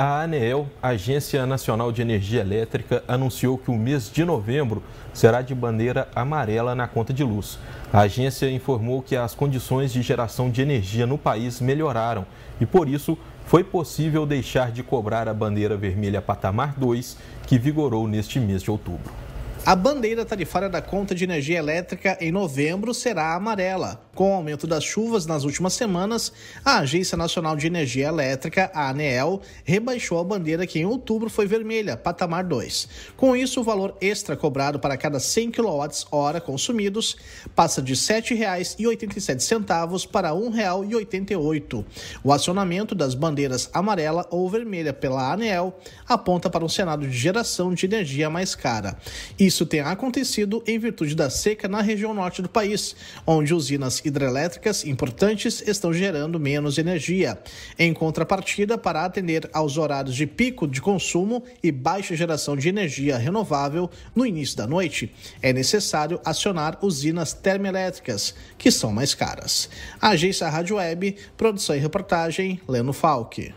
A ANEEL, Agência Nacional de Energia Elétrica, anunciou que o mês de novembro será de bandeira amarela na conta de luz. A agência informou que as condições de geração de energia no país melhoraram e, por isso, foi possível deixar de cobrar a bandeira vermelha patamar 2, que vigorou neste mês de outubro. A bandeira tarifária tá da conta de energia elétrica em novembro será amarela. Com o aumento das chuvas nas últimas semanas, a Agência Nacional de Energia Elétrica, a ANEEL, rebaixou a bandeira que em outubro foi vermelha, patamar 2. Com isso, o valor extra cobrado para cada 100 kWh consumidos passa de R$ 7,87 para R$ 1,88. O acionamento das bandeiras amarela ou vermelha pela ANEEL aponta para um cenário de geração de energia mais cara. E isso tem acontecido em virtude da seca na região norte do país, onde usinas hidrelétricas importantes estão gerando menos energia. Em contrapartida, para atender aos horários de pico de consumo e baixa geração de energia renovável no início da noite, é necessário acionar usinas termoelétricas, que são mais caras. agência Rádio Web, produção e reportagem, Leno Falck.